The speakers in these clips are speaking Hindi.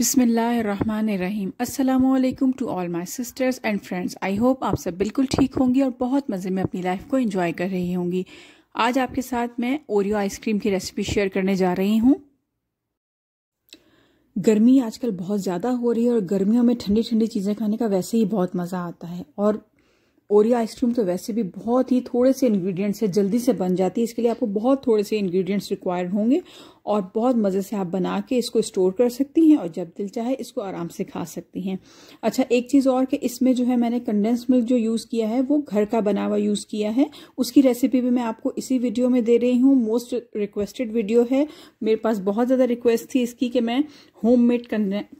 बिसमीम अल्लाम to all my sisters and friends I hope आप सब बिल्कुल ठीक होंगी और बहुत मज़े में अपनी लाइफ को इन्जॉय कर रही होंगी आज आपके साथ मैं ओरियो आइसक्रीम की रेसिपी शेयर करने जा रही हूँ गर्मी आजकल बहुत ज़्यादा हो रही है और गर्मियों में ठंडी ठंडी चीज़ें खाने का वैसे ही बहुत मज़ा आता है और ओरियो आइसक्रीम तो वैसे भी बहुत ही थोड़े से इन्ग्रीडियंट्स से जल्दी से बन जाती है इसके लिए आपको बहुत थोड़े से इन्ग्रीडियंट्स रिक्वायर होंगे और बहुत मज़े से आप बना के इसको स्टोर कर सकती हैं और जब दिल चाहे इसको आराम से खा सकती हैं अच्छा एक चीज़ और कि इसमें जो है मैंने कंडेंस मिल्क जो यूज़ किया है वो घर का बना हुआ यूज़ किया है उसकी रेसिपी भी मैं आपको इसी वीडियो में दे रही हूँ मोस्ट रिक्वेस्टेड वीडियो है मेरे पास बहुत ज़्यादा रिक्वेस्ट थी इसकी कि मैं होम मेड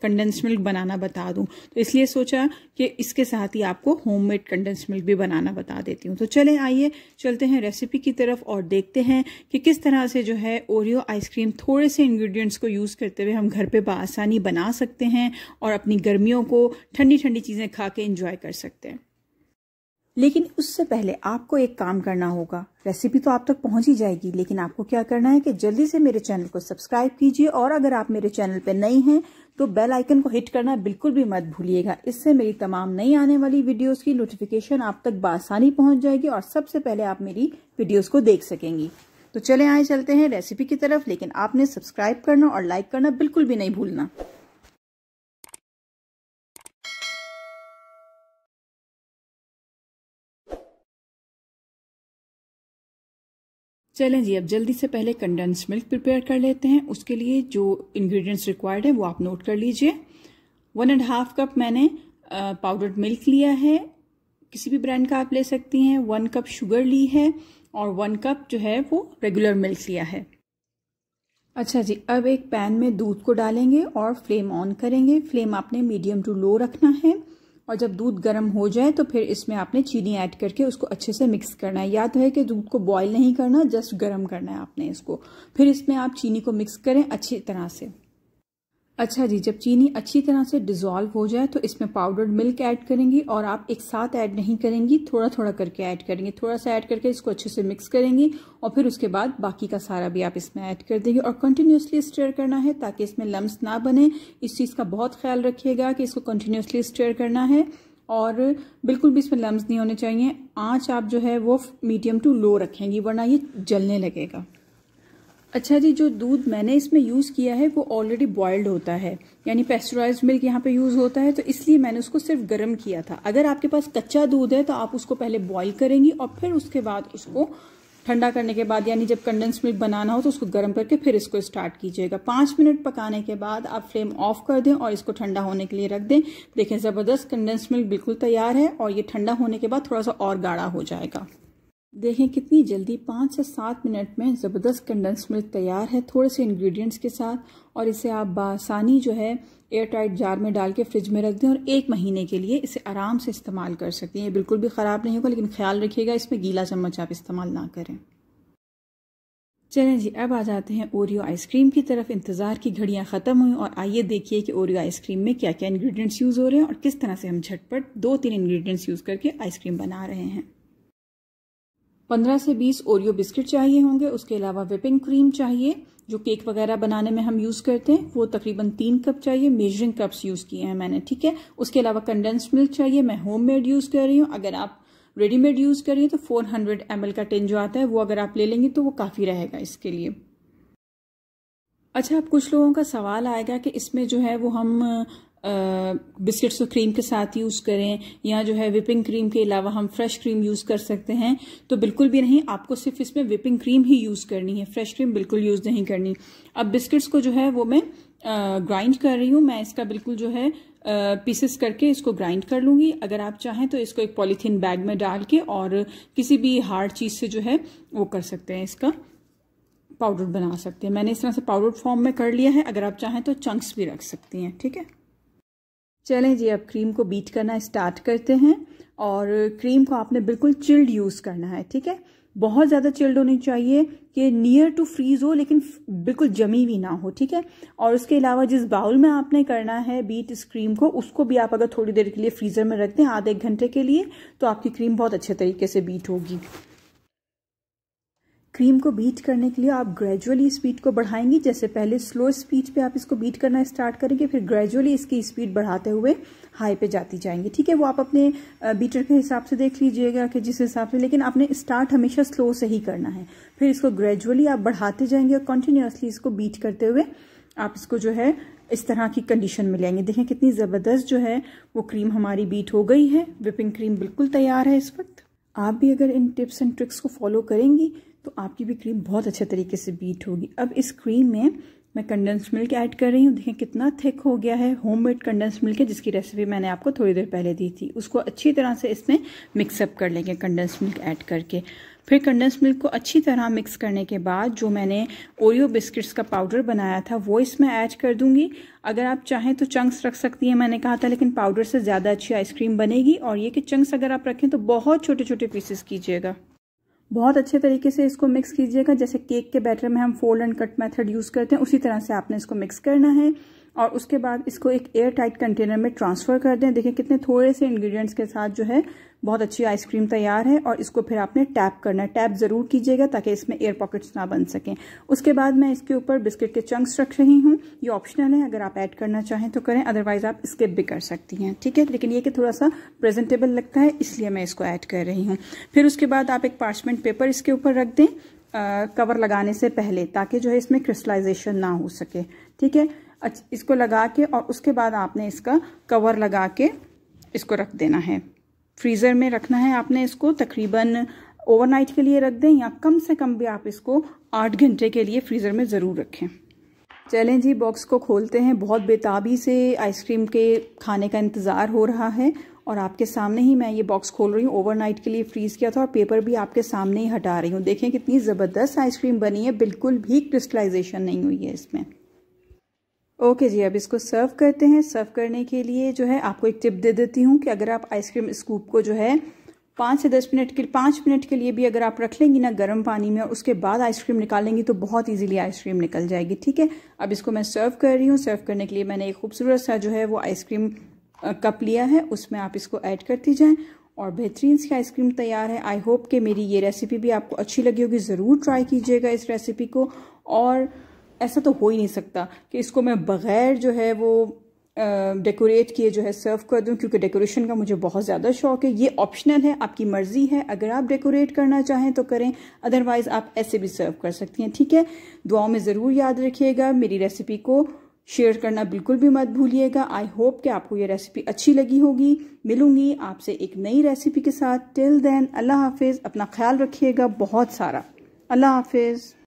कंडेंस मिल्क बनाना बता दूँ तो इसलिए सोचा कि इसके साथ ही आपको होम मेड कंडेंस मिल्क भी बनाना बता देती हूँ तो चले आइए चलते हैं रेसिपी की तरफ और देखते हैं कि किस तरह से जो है ओरियो आइसक्रीम थोड़े से इंग्रेडिएंट्स को यूज़ करते हुए हम घर पे बसानी बना सकते हैं और अपनी गर्मियों को ठंडी ठंडी चीज़ें खा के इंजॉय कर सकते हैं लेकिन उससे पहले आपको एक काम करना होगा रेसिपी तो आप तक पहुंच ही जाएगी लेकिन आपको क्या करना है कि जल्दी से मेरे चैनल को सब्सक्राइब कीजिए और अगर आप मेरे चैनल पर नई हैं तो बेल आइकन को हिट करना बिल्कुल भी मत भूलिएगा इससे मेरी तमाम नई आने वाली वीडियोस की नोटिफिकेशन आप तक बासानी पहुंच जाएगी और सबसे पहले आप मेरी वीडियोस को देख सकेंगी तो चले आए चलते हैं रेसिपी की तरफ लेकिन आपने सब्सक्राइब करना और लाइक करना बिल्कुल भी नहीं भूलना चलें जी अब जल्दी से पहले कंडेंस मिल्क प्रिपेयर कर लेते हैं उसके लिए जो इंग्रेडिएंट्स रिक्वायर्ड है वो आप नोट कर लीजिए वन एंड हाफ कप मैंने पाउडर्ड मिल्क लिया है किसी भी ब्रांड का आप ले सकती हैं वन कप शुगर ली है और वन कप जो है वो रेगुलर मिल्क लिया है अच्छा जी अब एक पैन में दूध को डालेंगे और फ्लेम ऑन करेंगे फ्लेम आपने मीडियम टू लो रखना है और जब दूध गर्म हो जाए तो फिर इसमें आपने चीनी ऐड करके उसको अच्छे से मिक्स करना है याद है कि दूध को बॉईल नहीं करना जस्ट गर्म करना है आपने इसको फिर इसमें आप चीनी को मिक्स करें अच्छी तरह से अच्छा जी जब चीनी अच्छी तरह से डिज़ोल्व हो जाए तो इसमें पाउडर्ड मिल्क ऐड करेंगी और आप एक साथ ऐड नहीं करेंगी थोड़ा थोड़ा करके ऐड करेंगे थोड़ा सा ऐड करके इसको अच्छे से मिक्स करेंगी और फिर उसके बाद बाकी का सारा भी आप इसमें ऐड कर देंगे और कंटिन्यूसली स्टेयर करना है ताकि इसमें लम्ब ना बने इस चीज़ का बहुत ख्याल रखिएगा कि इसको कंटिन्यूसली स्टेयर करना है और बिल्कुल भी इसमें लम्स नहीं होने चाहिए आँच आप जो है वो मीडियम टू लो रखेंगी वरना ये जलने लगेगा अच्छा जी जो दूध मैंने इसमें यूज़ किया है वो ऑलरेडी बॉयल्ड होता है यानी पेस्टराइज मिल्क यहाँ पे यूज़ होता है तो इसलिए मैंने उसको सिर्फ गर्म किया था अगर आपके पास कच्चा दूध है तो आप उसको पहले बॉइल करेंगी और फिर उसके बाद उसको ठंडा करने के बाद यानी जब कंडेंस मिल्क बनाना हो तो उसको गर्म करके फिर इसको स्टार्ट कीजिएगा पाँच मिनट पकाने के बाद आप फ्लेम ऑफ कर दें और इसको ठंडा होने के लिए रख दें देखें ज़बरदस्त कंडेंस मिल्क बिल्कुल तैयार है और ये ठंडा होने के बाद थोड़ा सा और गाढ़ा हो जाएगा देखें कितनी जल्दी पाँच से सात मिनट में ज़बरदस्त कंडेंस मिल्क तैयार है थोड़े से इंग्रेडिएंट्स के साथ और इसे आप बासानी जो है एयर टाइट जार में डाल के फ्रिज में रख दें और एक महीने के लिए इसे आराम से इस्तेमाल कर सकते हैं ये बिल्कुल भी ख़राब नहीं होगा लेकिन ख्याल रखिएगा इसमें गीला चम्मच आप इस्तेमाल ना करें चलें जी अब आ जाते हैं ओरियो आइसक्रीम की तरफ इंतज़ार की घड़ियाँ ख़त्म हुई और आइए देखिए कि ओरियो आइसक्रीम में क्या क्या इन्ग्रीडियंट्स यूज़ हो रहे हैं और किस तरह से हम झटपट दो तीन इंग्रेडिएंट्स यूज़ करके आइसक्रीम बना रहे हैं 15 से 20 ओरियो बिस्किट चाहिए होंगे उसके अलावा विपिंग क्रीम चाहिए जो केक वगैरह बनाने में हम यूज़ करते हैं वो तकरीबन तीन कप चाहिए मेजरिंग कप्स यूज़ किए हैं मैंने ठीक है उसके अलावा कंडेंस्ड मिल्क चाहिए मैं होम मेड यूज़ कर रही हूँ अगर आप रेडीमेड यूज़ करिए तो 400 हंड्रेड एम का टिन जो आता है वो अगर आप ले लेंगे तो वो काफ़ी रहेगा इसके लिए अच्छा अब कुछ लोगों का सवाल आएगा कि इसमें जो है वो हम बिस्किट्स और क्रीम के साथ यूज़ करें या जो है विपिंग क्रीम के अलावा हम फ्रेश क्रीम यूज़ कर सकते हैं तो बिल्कुल भी नहीं आपको सिर्फ इसमें विपिंग क्रीम ही यूज़ करनी है फ्रेश क्रीम बिल्कुल यूज़ नहीं करनी अब बिस्किट्स को जो है वो मैं ग्राइंड कर रही हूँ मैं इसका बिल्कुल जो है पीसेस करके इसको ग्राइंड कर लूँगी अगर आप चाहें तो इसको एक पॉलीथीन बैग में डाल के और किसी भी हार्ड चीज़ से जो है वो कर सकते हैं इसका पाउडर बना सकते हैं मैंने इस तरह से पाउडर फॉर्म में कर लिया है अगर आप चाहें तो चंक्स भी रख सकती हैं ठीक है चलें जी अब क्रीम को बीट करना स्टार्ट करते हैं और क्रीम को आपने बिल्कुल चिल्ड यूज़ करना है ठीक है बहुत ज़्यादा चिल्ड होनी चाहिए कि नियर टू फ्रीज हो लेकिन बिल्कुल जमी भी ना हो ठीक है और उसके अलावा जिस बाउल में आपने करना है बीट इस क्रीम को उसको भी आप अगर थोड़ी देर के लिए फ्रीज़र में रख दें आधे एक घंटे के लिए तो आपकी क्रीम बहुत अच्छे तरीके से बीट होगी क्रीम को बीट करने के लिए आप ग्रेजुअली स्पीड को बढ़ाएंगी जैसे पहले स्लो स्पीड पे आप इसको बीट करना स्टार्ट करेंगे फिर ग्रेजुअली इसकी स्पीड बढ़ाते हुए हाई पे जाती जाएंगे ठीक है वो आप अपने बीटर के हिसाब से देख लीजिएगा कि जिस हिसाब से लेकिन आपने स्टार्ट हमेशा स्लो से ही करना है फिर इसको ग्रेजुअली आप बढ़ाते जाएंगे और कंटिन्यूसली इसको बीट करते हुए आप इसको जो है इस तरह की कंडीशन में लेंगे देखें कितनी ज़बरदस्त जो है वो क्रीम हमारी बीट हो गई है विपिंग क्रीम बिल्कुल तैयार है इस वक्त आप भी अगर इन टिप्स एंड ट्रिक्स को फॉलो करेंगी तो आपकी भी क्रीम बहुत अच्छे तरीके से बीट होगी अब इस क्रीम में मैं कंडेंस मिल्क ऐड कर रही हूँ देखें कितना थिक हो गया है होम मेड कंडेंस मिल्क है जिसकी रेसिपी मैंने आपको थोड़ी देर पहले दी थी उसको अच्छी तरह से इसमें मिक्सअप कर लेंगे कंडेंस मिल्क ऐड करके फिर कंडेंस मिल्क को अच्छी तरह मिक्स करने के बाद जो मैंने ओरियो बिस्किट्स का पाउडर बनाया था वो इसमें ऐड कर दूंगी अगर आप चाहें तो चंक्स रख सकती हैं मैंने कहा था लेकिन पाउडर से ज़्यादा अच्छी आइसक्रीम बनेगी और ये कि चंक्स अगर आप रखें तो बहुत छोटे छोटे पीसेस कीजिएगा बहुत अच्छे तरीके से इसको मिक्स कीजिएगा जैसे केक के बैटर में हम fold and cut method use करते हैं उसी तरह से आपने इसको मिक्स करना है और उसके बाद इसको एक एयर टाइट कंटेनर में ट्रांसफ़र कर दें देखें कितने थोड़े से इंग्रेडिएंट्स के साथ जो है बहुत अच्छी आइसक्रीम तैयार है और इसको फिर आपने टैप करना है टैप ज़रूर कीजिएगा ताकि इसमें एयर पॉकेट्स ना बन सकें उसके बाद मैं इसके ऊपर बिस्किट के चंक्स रख रही हूँ ये ऑप्शनल है अगर आप ऐड करना चाहें तो करें अदरवाइज़ आप स्किप भी कर सकती हैं ठीक है लेकिन ये कि थोड़ा सा प्रेजेंटेबल लगता है इसलिए मैं इसको ऐड कर रही हूँ फिर उसके बाद आप एक पार्चमेंट पेपर इसके ऊपर रख दें कवर लगाने से पहले ताकि जो है इसमें क्रिस्टलाइजेशन ना हो सके ठीक है इसको लगा के और उसके बाद आपने इसका कवर लगा के इसको रख देना है फ्रीज़र में रखना है आपने इसको तकरीबन ओवरनाइट के लिए रख दें या कम से कम भी आप इसको आठ घंटे के लिए फ्रीज़र में ज़रूर रखें चलें जी बॉक्स को खोलते हैं बहुत बेताबी से आइसक्रीम के खाने का इंतज़ार हो रहा है और आपके सामने ही मैं ये बॉक्स खोल रही हूँ ओवरनाइट के लिए फ्रीज़ किया था और पेपर भी आपके सामने ही हटा रही हूँ देखें कितनी ज़बरदस्त आइसक्रीम बनी है बिल्कुल भी क्रिस्टलाइजेशन नहीं हुई है इसमें ओके जी अब इसको सर्व करते हैं सर्व करने के लिए जो है आपको एक टिप दे देती हूँ कि अगर आप आइसक्रीम स्कूप को जो है पाँच से दस मिनट के पाँच मिनट के लिए भी अगर आप रख लेंगी ना गर्म पानी में और उसके बाद आइसक्रीम निकालेंगी तो बहुत इजीली आइसक्रीम निकल जाएगी ठीक है अब इसको मैं सर्व कर रही हूँ सर्व करने के लिए मैंने एक खूबसूरत सा जो है वो आइसक्रीम कप लिया है उसमें आप इसको ऐड करती जाएँ और बेहतरीन सी आइसक्रीम तैयार है आई होप कि मेरी ये रेसिपी भी आपको अच्छी लगी होगी ज़रूर ट्राई कीजिएगा इस रेसिपी को और ऐसा तो हो ही नहीं सकता कि इसको मैं बग़ैर जो है वो डेकोरेट किए जो है सर्व कर दूं क्योंकि डेकोरेशन का मुझे बहुत ज़्यादा शौक है ये ऑप्शनल है आपकी मर्ज़ी है अगर आप डेकोरेट करना चाहें तो करें अदरवाइज़ आप ऐसे भी सर्व कर सकती हैं ठीक है दुआओं में ज़रूर याद रखिएगा मेरी रेसिपी को शेयर करना बिल्कुल भी मत भूलिएगा आई होप कि आपको ये रेसिपी अच्छी लगी होगी मिलूंगी आपसे एक नई रेसिपी के साथ टिल देन अल्लाह हाफिज़ अपना ख्याल रखिएगा बहुत सारा अल्लाह हाफिज़